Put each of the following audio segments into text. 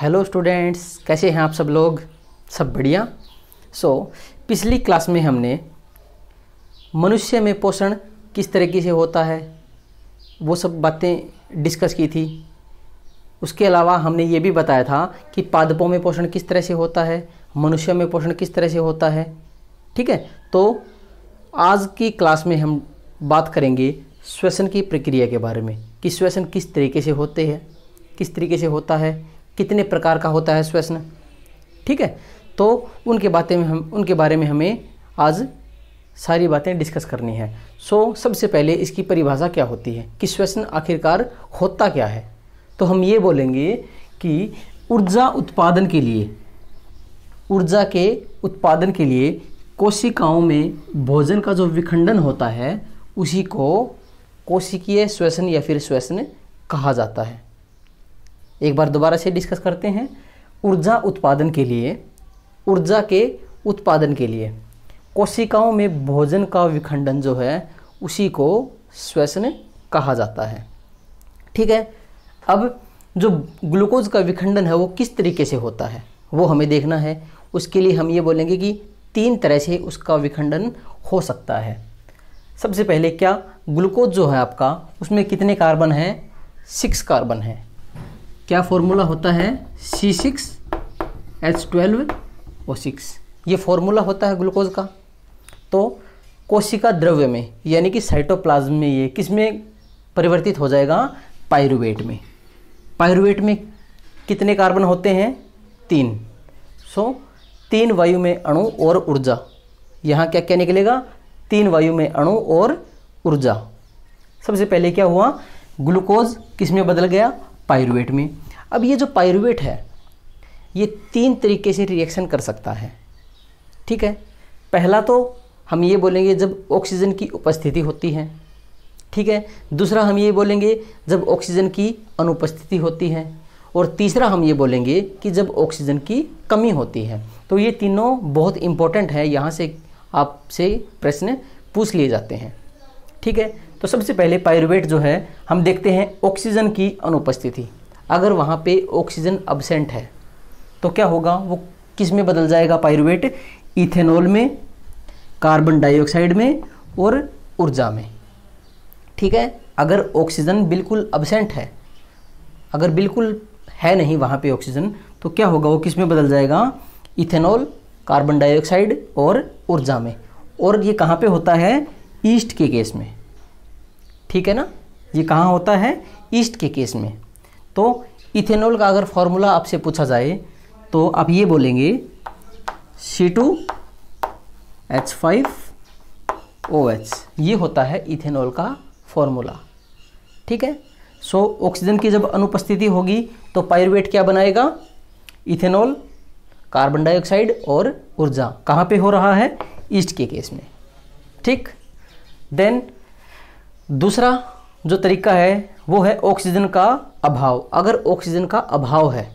hello students कैसे हैं आप सब लोग सब बढ़िया सो so, पिछली क्लास में हमने मनुष्य में पोषण किस तरीके से होता है वो सब बातें डिस्कस की थी उसके अलावा हमने ये भी बताया था कि पादपों में पोषण किस तरह से होता है मनुष्य में पोषण किस तरह से होता है ठीक है तो आज की क्लास में हम बात करेंगे श्वसन की प्रक्रिया के बारे में कि श्वसन किस तरीके से होते हैं किस तरीके से होता है कितने प्रकार का होता है श्वसन ठीक है तो उनके बातें में हम उनके बारे में हमें आज सारी बातें डिस्कस करनी है सो सबसे पहले इसकी परिभाषा क्या होती है कि श्वसन आखिरकार होता क्या है तो हम ये बोलेंगे कि ऊर्जा उत्पादन के लिए ऊर्जा के उत्पादन के लिए कोशिकाओं में भोजन का जो विखंडन होता है उसी को कोशिकीय श्वसन या फिर श्वसन कहा जाता है एक बार दोबारा से डिस्कस करते हैं ऊर्जा उत्पादन के लिए ऊर्जा के उत्पादन के लिए कोशिकाओं में भोजन का विखंडन जो है उसी को श्वसन कहा जाता है ठीक है अब जो ग्लूकोज का विखंडन है वो किस तरीके से होता है वो हमें देखना है उसके लिए हम ये बोलेंगे कि तीन तरह से उसका विखंडन हो सकता है सबसे पहले क्या ग्लूकोज जो है आपका उसमें कितने कार्बन हैं सिक्स कार्बन हैं क्या फॉर्मूला होता है C six H twelve O six ये फॉर्मूला होता है ग्लूकोज का तो कोशिका द्रव्य में यानी कि साइटोप्लाज्म में ये किस में परिवर्तित हो जाएगा पायरुवेट में पायरुवेट में कितने कार्बन होते हैं तीन सो so, तीन वायु में अणु और ऊर्जा यहाँ क्या क्या निकलेगा तीन वायु में अणु और ऊर्जा सबसे पहले क्या हुआ ग्लूकोज किस में बदल गया पायरुवेट में अब ये जो पायरुवेट है ये तीन तरीके से रिएक्शन कर सकता है ठीक है पहला तो हम ये बोलेंगे जब ऑक्सीजन की उपस्थिति होती है ठीक है दूसरा हम ये बोलेंगे जब ऑक्सीजन की अनुपस्थिति होती है और तीसरा हम ये बोलेंगे कि जब ऑक्सीजन की कमी होती है तो ये तीनों बहुत इम्पोर्टेंट है यहाँ से आपसे प्रश्न पूछ लिए जाते हैं ठीक है तो सबसे पहले पायरुवेट जो है हम देखते हैं ऑक्सीजन की अनुपस्थिति अगर वहाँ पे ऑक्सीजन अबसेंट है तो क्या होगा वो किस में बदल जाएगा पायरुवेट इथेनॉल में कार्बन डाइऑक्साइड में और ऊर्जा में ठीक है अगर ऑक्सीजन बिल्कुल अबसेंट है अगर बिल्कुल है नहीं वहाँ पे ऑक्सीजन तो क्या होगा वो किस में बदल जाएगा इथेनॉल कार्बन डाइऑक्साइड और ऊर्जा में और ये कहाँ पे होता है ईस्ट के केस में ठीक है ना ये कहाँ होता है ईस्ट के केस में तो इथेनॉल का अगर फॉर्मूला आपसे पूछा जाए तो आप ये बोलेंगे C two H five O H ये होता है इथेनॉल का फॉर्मूला ठीक है सो so, ऑक्सीजन की जब अनुपस्थिति होगी तो पायरवेट क्या बनाएगा इथेनॉल कार्बन डाइऑक्साइड और ऊर्जा कहाँ पे हो रहा है ईस्ट के केस में ठीक देन दूसरा जो तरीका है वो है ऑक्सीजन का अभाव अगर ऑक्सीजन का अभाव है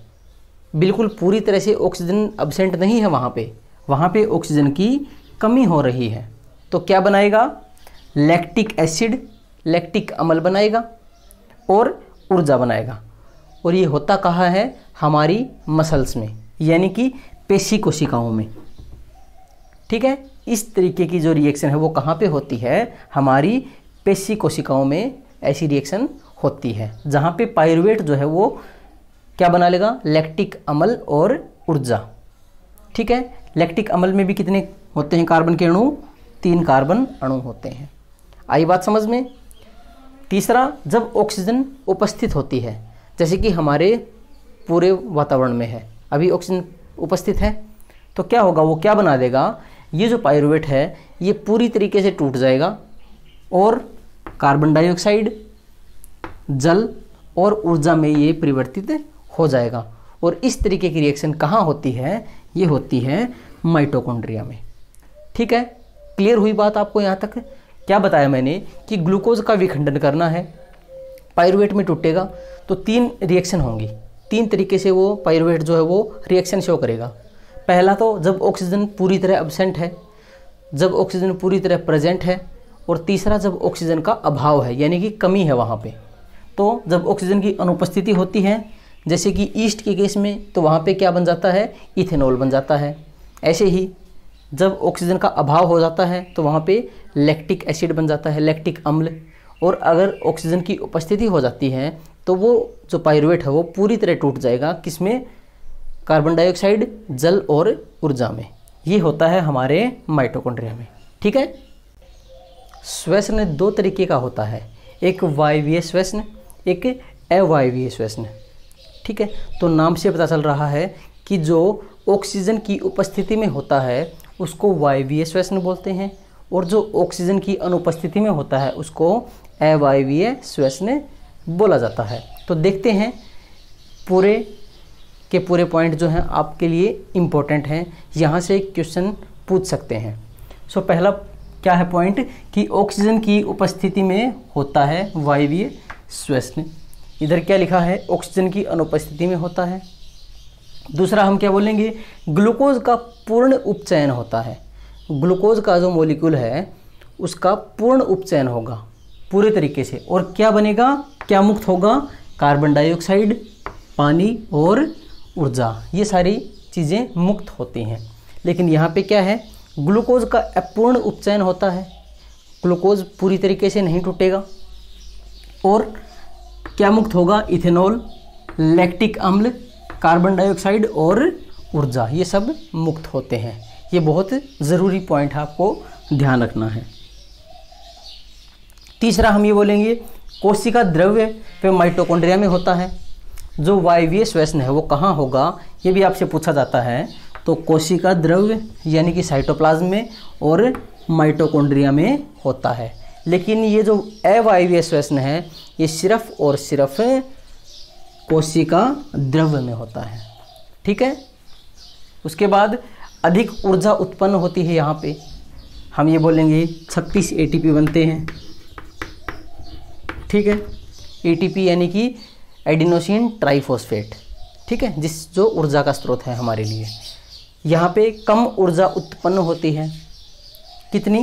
बिल्कुल पूरी तरह से ऑक्सीजन अबसेंट नहीं है वहाँ पे वहाँ पे ऑक्सीजन की कमी हो रही है तो क्या बनाएगा लैक्टिक एसिड लैक्टिक अमल बनाएगा और ऊर्जा बनाएगा और ये होता कहाँ है हमारी मसल्स में यानी कि पेशी कोशिकाओं में ठीक है इस तरीके की जो रिएक्शन है वो कहाँ पे होती है हमारी पेशी कोशिकाओं में ऐसी रिएक्शन होती है जहाँ पे पायरुवेट जो है वो क्या बना लेगा लैक्टिक अमल और ऊर्जा ठीक है लैक्टिक अमल में भी कितने होते हैं कार्बन के अणु तीन कार्बन अणु होते हैं आई बात समझ में तीसरा जब ऑक्सीजन उपस्थित होती है जैसे कि हमारे पूरे वातावरण में है अभी ऑक्सीजन उपस्थित है तो क्या होगा वो क्या बना देगा ये जो पायरुवेट है ये पूरी तरीके से टूट जाएगा और कार्बन डाइऑक्साइड जल और ऊर्जा में ये परिवर्तित हो जाएगा और इस तरीके की रिएक्शन कहाँ होती है ये होती है माइटोकॉन्ड्रिया में ठीक है क्लियर हुई बात आपको यहाँ तक क्या बताया मैंने कि ग्लूकोज का विखंडन करना है पायरुवेट में टूटेगा तो तीन रिएक्शन होंगी तीन तरीके से वो पायरुवेट जो है वो रिएक्शन शो करेगा पहला तो जब ऑक्सीजन पूरी तरह एबसेंट है जब ऑक्सीजन पूरी तरह प्रेजेंट है और तीसरा जब ऑक्सीजन का अभाव है यानी कि कमी है वहाँ पे तो जब ऑक्सीजन की अनुपस्थिति होती है जैसे कि ईस्ट के केस में तो वहाँ पे क्या बन जाता है इथेनॉल बन जाता है ऐसे ही जब ऑक्सीजन का अभाव हो जाता है तो वहाँ पे लैक्टिक एसिड बन जाता है लैक्टिक अम्ल और अगर ऑक्सीजन की उपस्थिति हो जाती है तो वो जो पायरुवेट है वो पूरी तरह टूट जाएगा किसमें कार्बन डाइऑक्साइड जल और ऊर्जा में ये होता है हमारे माइटोकॉन्ड्रिया में ठीक है श्वसन दो तरीके का होता है एक वायवीय श्वसन एक अवायवीय श्वसन ठीक है तो नाम से पता चल रहा है कि जो ऑक्सीजन की उपस्थिति में होता है उसको वायवीय श्वसन बोलते हैं और जो ऑक्सीजन की अनुपस्थिति में होता है उसको अवायवीय श्वसन बोला जाता है तो देखते हैं पूरे के पूरे पॉइंट जो हैं आपके लिए इम्पोर्टेंट हैं यहाँ से क्वेश्चन पूछ सकते हैं सो so, पहला क्या है पॉइंट कि ऑक्सीजन की उपस्थिति में होता है वायवीय श्वसन इधर क्या लिखा है ऑक्सीजन की अनुपस्थिति में होता है दूसरा हम क्या बोलेंगे ग्लूकोज का पूर्ण उपचयन होता है ग्लूकोज का जो मॉलिक्यूल है उसका पूर्ण उपचयन होगा पूरे तरीके से और क्या बनेगा क्या मुक्त होगा कार्बन डाइऑक्साइड पानी और ऊर्जा ये सारी चीज़ें मुक्त होती हैं लेकिन यहाँ पे क्या है ग्लूकोज का अपूर्ण उपचयन होता है ग्लूकोज पूरी तरीके से नहीं टूटेगा और क्या मुक्त होगा इथेनॉल लैक्टिक अम्ल कार्बन डाइऑक्साइड और ऊर्जा ये सब मुक्त होते हैं ये बहुत ज़रूरी पॉइंट है आपको ध्यान रखना है तीसरा हम ये बोलेंगे कोशिका द्रव्य पे माइटोकॉन्ड्रिया में होता है जो वायवीय श्वसन है वो कहाँ होगा ये भी आपसे पूछा जाता है तो कोशिका द्रव्य यानी कि साइटोप्लाज्म में और माइटोकॉन्ड्रिया में होता है लेकिन ये जो अवायवीय श्वसन है ये सिर्फ और सिर्फ कोशिका द्रव्य में होता है ठीक है उसके बाद अधिक ऊर्जा उत्पन्न होती है यहाँ पे हम ये बोलेंगे 36 एटीपी बनते हैं ठीक है एटीपी यानी कि एडिनोसिन ट्राइफोस्फेट ठीक है जिस जो ऊर्जा का स्रोत है हमारे लिए यहाँ पे कम ऊर्जा उत्पन्न होती है कितनी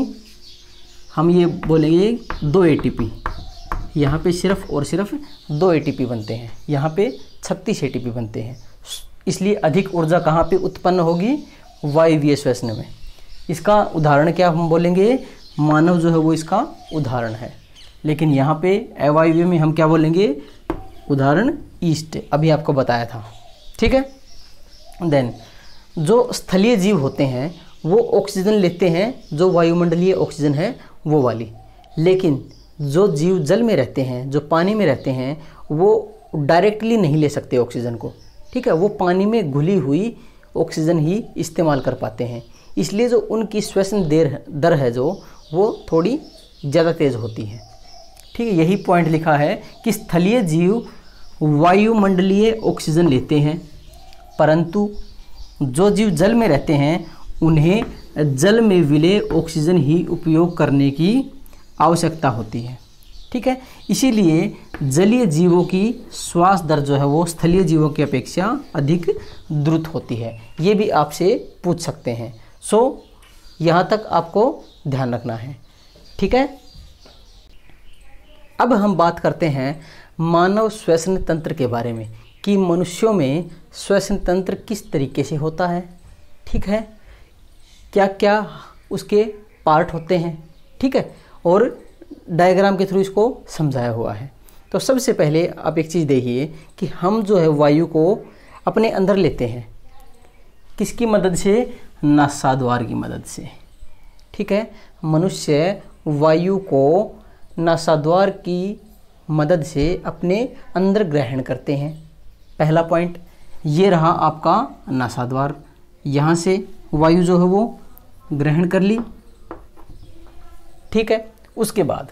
हम ये बोलेंगे दो ए टी पी यहाँ पर सिर्फ और सिर्फ दो ए टी पी बनते हैं यहाँ पे छत्तीस ए टी पी बनते हैं इसलिए अधिक ऊर्जा कहाँ पे उत्पन्न होगी वायवीय श्वसन में इसका उदाहरण क्या हम बोलेंगे मानव जो है वो इसका उदाहरण है लेकिन यहाँ पे अवायवीय में हम क्या बोलेंगे उदाहरण ईस्ट अभी आपको बताया था ठीक है देन जो स्थलीय जीव होते हैं वो ऑक्सीजन लेते हैं जो वायुमंडलीय ऑक्सीजन है वो वाली लेकिन जो जीव जल में रहते हैं जो पानी में रहते हैं वो डायरेक्टली नहीं ले सकते ऑक्सीजन को ठीक है वो पानी में घुली हुई ऑक्सीजन ही इस्तेमाल कर पाते हैं इसलिए जो उनकी श्वसन देर दर है जो वो थोड़ी ज़्यादा तेज़ होती है ठीक है यही पॉइंट लिखा है कि स्थलीय जीव वायुमंडलीय ऑक्सीजन लेते हैं परंतु जो जीव जल में रहते हैं उन्हें जल में विलय ऑक्सीजन ही उपयोग करने की आवश्यकता होती है ठीक है इसीलिए जलीय जीवों की श्वास दर जो है वो स्थलीय जीवों की अपेक्षा अधिक द्रुत होती है ये भी आपसे पूछ सकते हैं सो यहाँ तक आपको ध्यान रखना है ठीक है अब हम बात करते हैं मानव श्वसन तंत्र के बारे में कि मनुष्यों में श्वसन तंत्र किस तरीके से होता है ठीक है क्या क्या उसके पार्ट होते हैं ठीक है और डायग्राम के थ्रू इसको समझाया हुआ है तो सबसे पहले आप एक चीज़ देखिए कि हम जो है वायु को अपने अंदर लेते हैं किसकी मदद से नासा द्वार की मदद से ठीक है मनुष्य वायु को नासा द्वार की मदद से अपने अंदर ग्रहण करते हैं पहला पॉइंट ये रहा आपका नासाद्वार यहाँ से वायु जो है वो ग्रहण कर ली ठीक है उसके बाद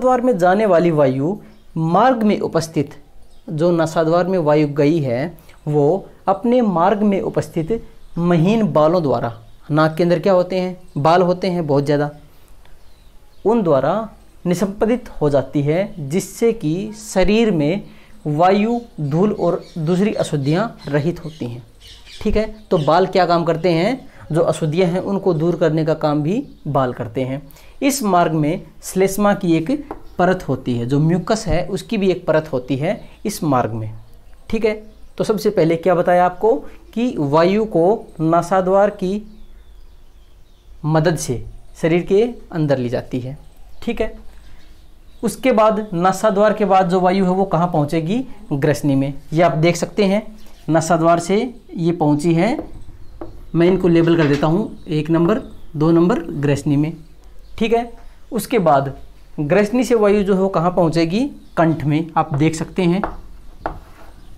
द्वार में जाने वाली वायु मार्ग में उपस्थित जो द्वार में वायु गई है वो अपने मार्ग में उपस्थित महीन बालों द्वारा नाक के अंदर क्या होते हैं बाल होते हैं बहुत ज़्यादा उन द्वारा निसंपदित हो जाती है जिससे कि शरीर में वायु धूल और दूसरी अशुद्धियाँ रहित होती हैं ठीक है तो बाल क्या काम करते हैं जो अशुद्धियाँ हैं उनको दूर करने का काम भी बाल करते हैं इस मार्ग में श्लेष्मा की एक परत होती है जो म्यूकस है उसकी भी एक परत होती है इस मार्ग में ठीक है तो सबसे पहले क्या बताया आपको कि वायु को नासाद्वार की मदद से शरीर के अंदर ली जाती है ठीक है उसके बाद नशा द्वार के बाद जो वायु है वो कहाँ पहुँचेगी ग्रसनी में ये आप देख सकते हैं नशा द्वार से ये पहुँची है मैं इनको लेबल कर देता हूँ एक नंबर दो नंबर ग्रसनी में ठीक है उसके बाद ग्रसनी से वायु जो है वो कहाँ पहुँचेगी कंठ में आप देख सकते हैं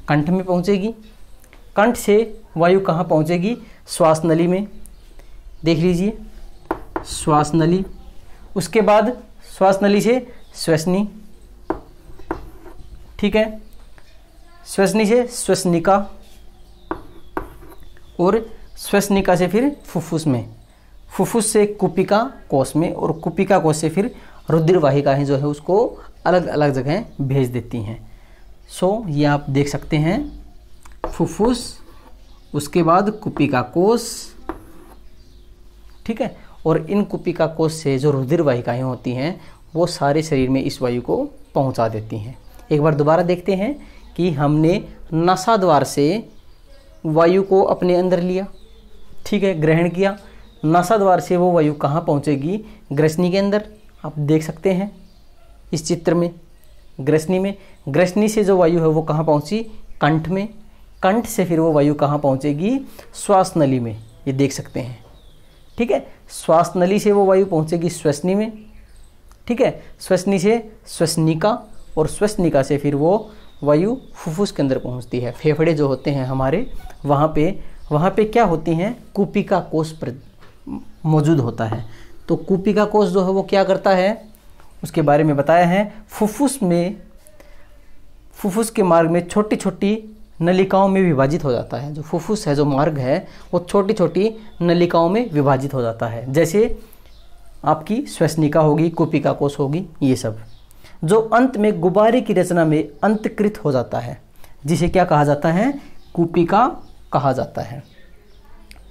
कंठ में पहुँचेगी कंठ से वायु कहाँ पहुँचेगी श्वास नली में देख लीजिए श्वास नली उसके बाद श्वास नली से श्वसनी ठीक है श्वसनी से श्वसनिका और श्वसनिका से फिर फुफ्फुस में फुफ्फुस से कुपिका कोष में और कुपिका कोष से फिर रुद्रवाहिकाएँ जो है उसको अलग अलग जगह भेज देती हैं सो ये आप देख सकते हैं फुफ्फुस उसके बाद कुपिका कोष ठीक है और इन कुपिका कोष से जो रुधिर होती हैं वो सारे शरीर में इस वायु को पहुंचा देती हैं एक बार दोबारा देखते हैं कि हमने नशा द्वार से वायु को अपने अंदर लिया ठीक है ग्रहण किया नशा द्वार से वो वायु कहाँ पहुँचेगी ग्रसनी के अंदर आप देख सकते हैं इस चित्र में ग्रसनी में ग्रसनी से जो वायु है वो कहाँ पहुँची कंठ में कंठ से फिर वो वायु कहाँ पहुँचेगी श्वास नली में ये देख सकते हैं ठीक है श्वास नली से वो वायु पहुँचेगी श्वसनी में ठीक है श्वसनी से श्वसनिका और श्वसनिका से फिर वो वायु फुफ्फुस के अंदर पहुंचती है फेफड़े जो होते हैं हमारे वहाँ पे वहाँ पे क्या होती हैं कूपिका कोष पर मौजूद होता है तो कूपिका कोष जो है वो क्या करता है उसके बारे में बताया है फुफ्फुस में फुफ्फुस के मार्ग में छोटी छोटी नलिकाओं में विभाजित हो जाता है जो फुफ्फुस है जो मार्ग है वो छोटी छोटी नलिकाओं में विभाजित हो जाता है जैसे आपकी श्वसनिका होगी कुपिका कोष होगी ये सब जो अंत में गुब्बारे की रचना में अंतकृत हो जाता है जिसे क्या कहा जाता है कुपिका कहा जाता है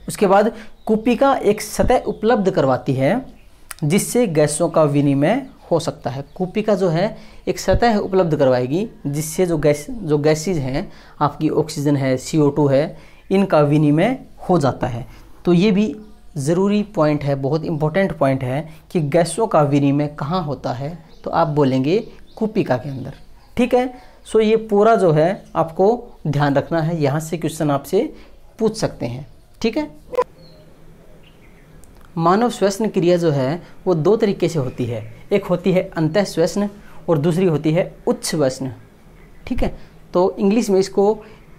उसके बाद कुपिका एक सतह उपलब्ध करवाती है जिससे गैसों का विनिमय हो सकता है कुपिका जो है एक सतह उपलब्ध करवाएगी जिससे जो गैस जो गैसेज हैं आपकी ऑक्सीजन है सी है इनका विनिमय हो जाता है तो ये भी ज़रूरी पॉइंट है बहुत इंपॉर्टेंट पॉइंट है कि गैसों का विनिमय कहाँ होता है तो आप बोलेंगे कुपिका के अंदर ठीक है सो ये पूरा जो है आपको ध्यान रखना है यहाँ से क्वेश्चन आपसे पूछ सकते हैं ठीक है मानव श्वसन क्रिया जो है वो दो तरीके से होती है एक होती है अंत श्वसन और दूसरी होती है उच्च श्वसन ठीक है तो इंग्लिश में इसको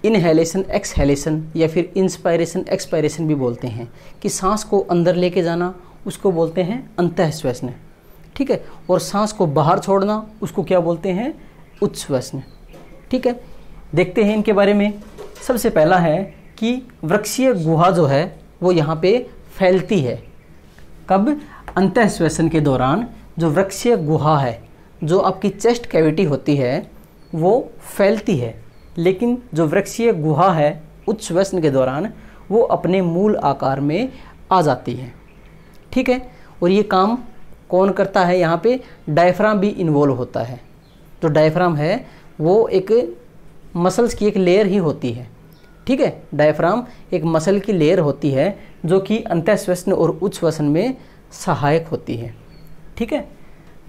इनहेलेशन एक्सहेलेशन या फिर इंस्पायरेशन एक्सपायरेशन भी बोलते हैं कि सांस को अंदर लेके जाना उसको बोलते हैं अंतःश्वसन ठीक है और सांस को बाहर छोड़ना उसको क्या बोलते हैं उच्छ्वसन ठीक है देखते हैं इनके बारे में सबसे पहला है कि वृक्षीय गुहा जो है वो यहाँ पे फैलती है कब श्वसन के दौरान जो वृक्षीय गुहा है जो आपकी चेस्ट कैविटी होती है वो फैलती है लेकिन जो वृक्षीय गुहा है उच्च वसन के दौरान वो अपने मूल आकार में आ जाती है ठीक है और ये काम कौन करता है यहाँ पे डायफ्राम भी इन्वॉल्व होता है जो तो डायफ्राम है वो एक मसल्स की एक लेयर ही होती है ठीक है डायफ्राम एक मसल की लेयर होती है जो कि अंत्यश्वसन और उच्च वसन में सहायक होती है ठीक है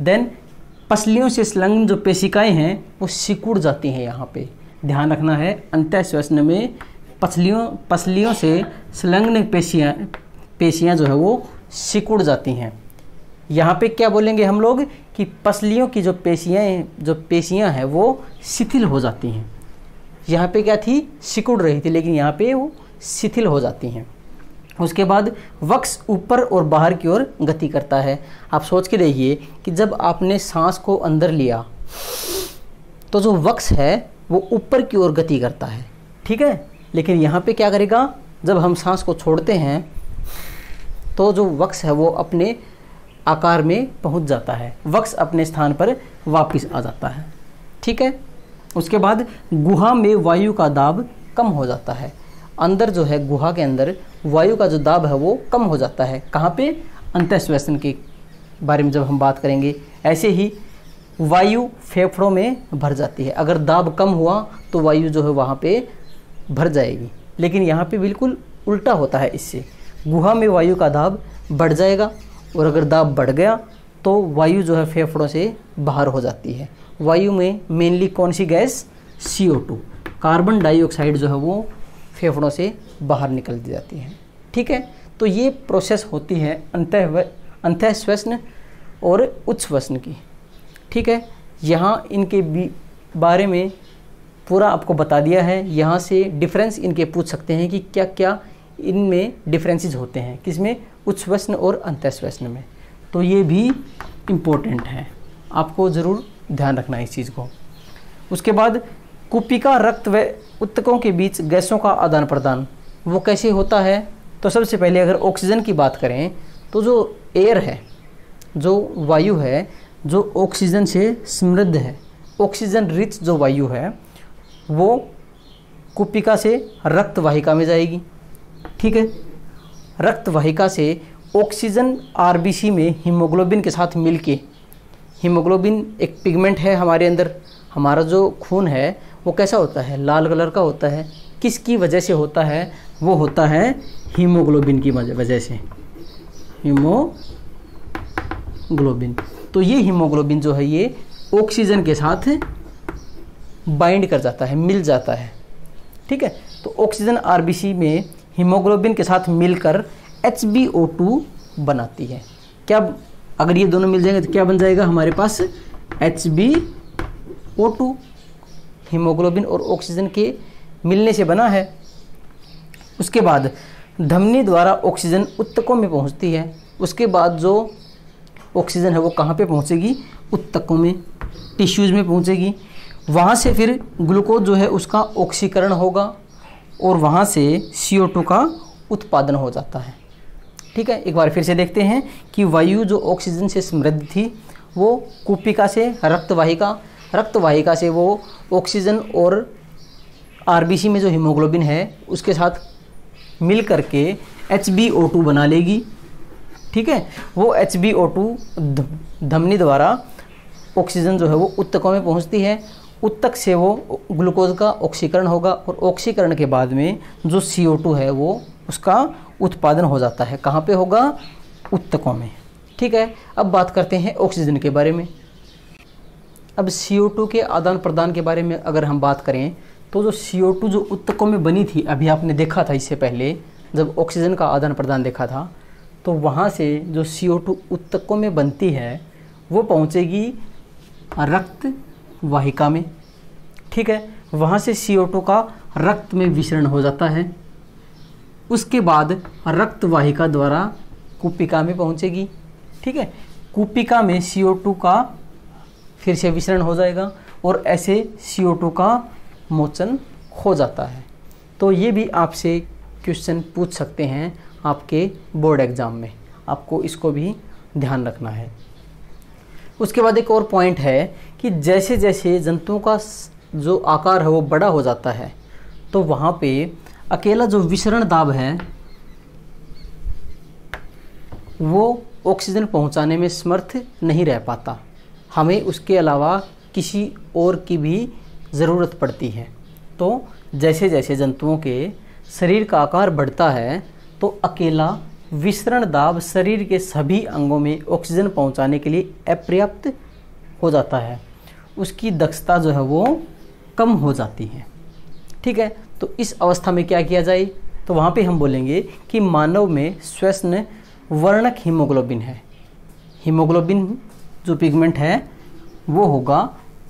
देन पसलियों से संलग्न जो पेशिकाएं हैं वो सिकुड़ जाती हैं यहाँ पे ध्यान रखना है अंत्यश्वसन में पसलियों पसलियों से संलग्न पेशियाँ पेशियाँ जो है वो सिकुड़ जाती हैं यहाँ पे क्या बोलेंगे हम लोग कि पसलियों की जो पेशियाँ जो पेशियाँ हैं वो शिथिल हो जाती हैं यहाँ पे क्या थी सिकुड़ रही थी लेकिन यहाँ पे वो शिथिल हो जाती हैं उसके बाद वक्स ऊपर और बाहर की ओर गति करता है आप सोच के देखिए कि जब आपने सांस को अंदर लिया तो जो वक्स है वो ऊपर की ओर गति करता है ठीक है लेकिन यहाँ पे क्या करेगा जब हम सांस को छोड़ते हैं तो जो वक्स है वो अपने आकार में पहुँच जाता है वक्स अपने स्थान पर वापस आ जाता है ठीक है उसके बाद गुहा में वायु का दाब कम हो जाता है अंदर जो है गुहा के अंदर वायु का जो दाब है वो कम हो जाता है कहाँ पे अंतस्वेशन के बारे में जब हम बात करेंगे ऐसे ही वायु फेफड़ों में भर जाती है अगर दाब कम हुआ तो वायु जो है वहाँ पे भर जाएगी लेकिन यहाँ पे बिल्कुल उल्टा होता है इससे गुहा में वायु का दाब बढ़ जाएगा और अगर दाब बढ़ गया तो वायु जो है फेफड़ों से बाहर हो जाती है वायु में मेनली कौन सी गैस सी कार्बन डाइऑक्साइड जो है वो फेफड़ों से बाहर निकल दी जाती है ठीक है तो ये प्रोसेस होती है अंत अंतः श्वसन और वसन की ठीक है यहाँ इनके बारे में पूरा आपको बता दिया है यहाँ से डिफरेंस इनके पूछ सकते हैं कि क्या क्या इनमें डिफरेंसेस होते हैं किसमें उच्छ्वस्न और अंत्यश्वस्न में तो ये भी इम्पोर्टेंट है आपको ज़रूर ध्यान रखना इस चीज़ को उसके बाद कुपिका रक्त व उत्तकों के बीच गैसों का आदान प्रदान वो कैसे होता है तो सबसे पहले अगर ऑक्सीजन की बात करें तो जो एयर है जो वायु है जो ऑक्सीजन से समृद्ध है ऑक्सीजन रिच जो वायु है वो कुपिका से रक्त वाहिका में जाएगी ठीक है रक्त वाहिका से ऑक्सीजन आरबीसी में हीमोग्लोबिन के साथ मिलके हीमोग्लोबिन एक पिगमेंट है हमारे अंदर हमारा जो खून है वो कैसा होता है लाल कलर का होता है किसकी वजह से होता है वो होता है हीमोग्लोबिन की वजह से हीमोग्लोबिन तो ये हीमोग्लोबिन जो है ये ऑक्सीजन के साथ बाइंड कर जाता है मिल जाता है ठीक है तो ऑक्सीजन आरबीसी में हीमोग्लोबिन के साथ मिलकर एच बनाती है क्या अगर ये दोनों मिल जाएंगे तो क्या बन जाएगा हमारे पास H B O two hemoglobin और ऑक्सीजन के मिलने से बना है उसके बाद धमनी द्वारा ऑक्सीजन उत्तकों में पहुंचती है उसके बाद जो ऑक्सीजन है वो कहाँ पे पहुँचेगी उत्तकों में टिश्यूज़ में पहुँचेगी वहाँ से फिर ग्लूकोज जो है उसका ऑक्सीकरण होगा और वहाँ से सी का उत्पादन हो जाता है ठीक है एक बार फिर से देखते हैं कि वायु जो ऑक्सीजन से समृद्ध थी वो कूपिका से रक्तवाहिका रक्तवाहिका से वो ऑक्सीजन और आरबीसी में जो हीमोग्लोबिन है उसके साथ मिल करके एच बना लेगी ठीक है वो एच बी ओ टू धमनी द्वारा ऑक्सीजन जो है वो उत्तकों में पहुंचती है उत्तक से वो ग्लूकोज का ऑक्सीकरण होगा और ऑक्सीकरण के बाद में जो सी ओ टू है वो उसका उत्पादन हो जाता है कहाँ पे होगा उत्तकों में ठीक है अब बात करते हैं ऑक्सीजन के बारे में अब सी ओ टू के आदान प्रदान के बारे में अगर हम बात करें तो जो सी ओ टू जो उत्तकों में बनी थी अभी आपने देखा था इससे पहले जब ऑक्सीजन का आदान प्रदान देखा था तो वहाँ से जो सी उत्तकों में बनती है वो पहुँचेगी रक्त वाहिका में ठीक है वहाँ से सी का रक्त में विसरण हो जाता है उसके बाद रक्त वाहिका द्वारा कुपिका में पहुँचेगी ठीक है कुपिका में सी का फिर से विसरण हो जाएगा और ऐसे सी का मोचन हो जाता है तो ये भी आपसे क्वेश्चन पूछ सकते हैं आपके बोर्ड एग्ज़ाम में आपको इसको भी ध्यान रखना है उसके बाद एक और पॉइंट है कि जैसे जैसे जंतुओं का जो आकार है वो बड़ा हो जाता है तो वहाँ पे अकेला जो विसरण दाब है वो ऑक्सीजन पहुँचाने में समर्थ नहीं रह पाता हमें उसके अलावा किसी और की भी ज़रूरत पड़ती है तो जैसे जैसे जंतुओं के शरीर का आकार बढ़ता है तो अकेला विसरण दाब शरीर के सभी अंगों में ऑक्सीजन पहुंचाने के लिए अपर्याप्त हो जाता है उसकी दक्षता जो है वो कम हो जाती है ठीक है तो इस अवस्था में क्या किया जाए तो वहाँ पे हम बोलेंगे कि मानव में श्वसन वर्णक हीमोग्लोबिन है हीमोग्लोबिन जो पिगमेंट है वो होगा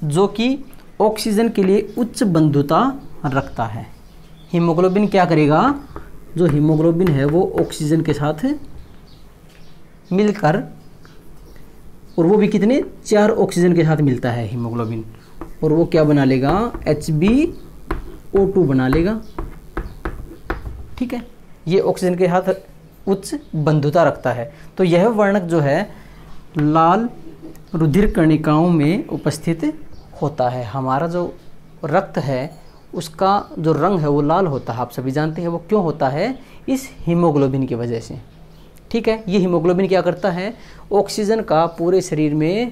जो कि ऑक्सीजन के लिए उच्च बंधुता रखता है हीमोग्लोबिन क्या करेगा जो हीमोग्लोबिन है वो ऑक्सीजन के साथ मिलकर और वो भी कितने चार ऑक्सीजन के साथ मिलता है हीमोग्लोबिन और वो क्या बना लेगा एच बी ओ टू बना लेगा ठीक है ये ऑक्सीजन के साथ उच्च बंधुता रखता है तो यह वर्णक जो है लाल रुधिर कणिकाओं में उपस्थित होता है हमारा जो रक्त है उसका जो रंग है वो लाल होता है आप सभी जानते हैं वो क्यों होता है इस हीमोग्लोबिन की वजह से ठीक है ये हीमोग्लोबिन क्या करता है ऑक्सीजन का पूरे शरीर में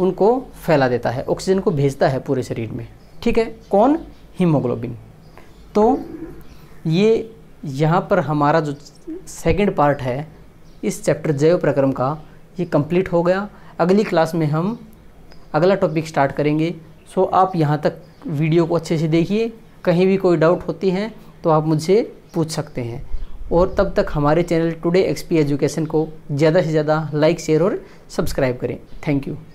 उनको फैला देता है ऑक्सीजन को भेजता है पूरे शरीर में ठीक है कौन हीमोग्लोबिन तो ये यहाँ पर हमारा जो सेकंड पार्ट है इस चैप्टर जैव प्रक्रम का ये कंप्लीट हो गया अगली क्लास में हम अगला टॉपिक स्टार्ट करेंगे सो आप यहाँ तक वीडियो को अच्छे से देखिए कहीं भी कोई डाउट होती हैं तो आप मुझसे पूछ सकते हैं और तब तक हमारे चैनल टुडे एक्सपी एजुकेशन को ज़्यादा से ज़्यादा लाइक शेयर और सब्सक्राइब करें थैंक यू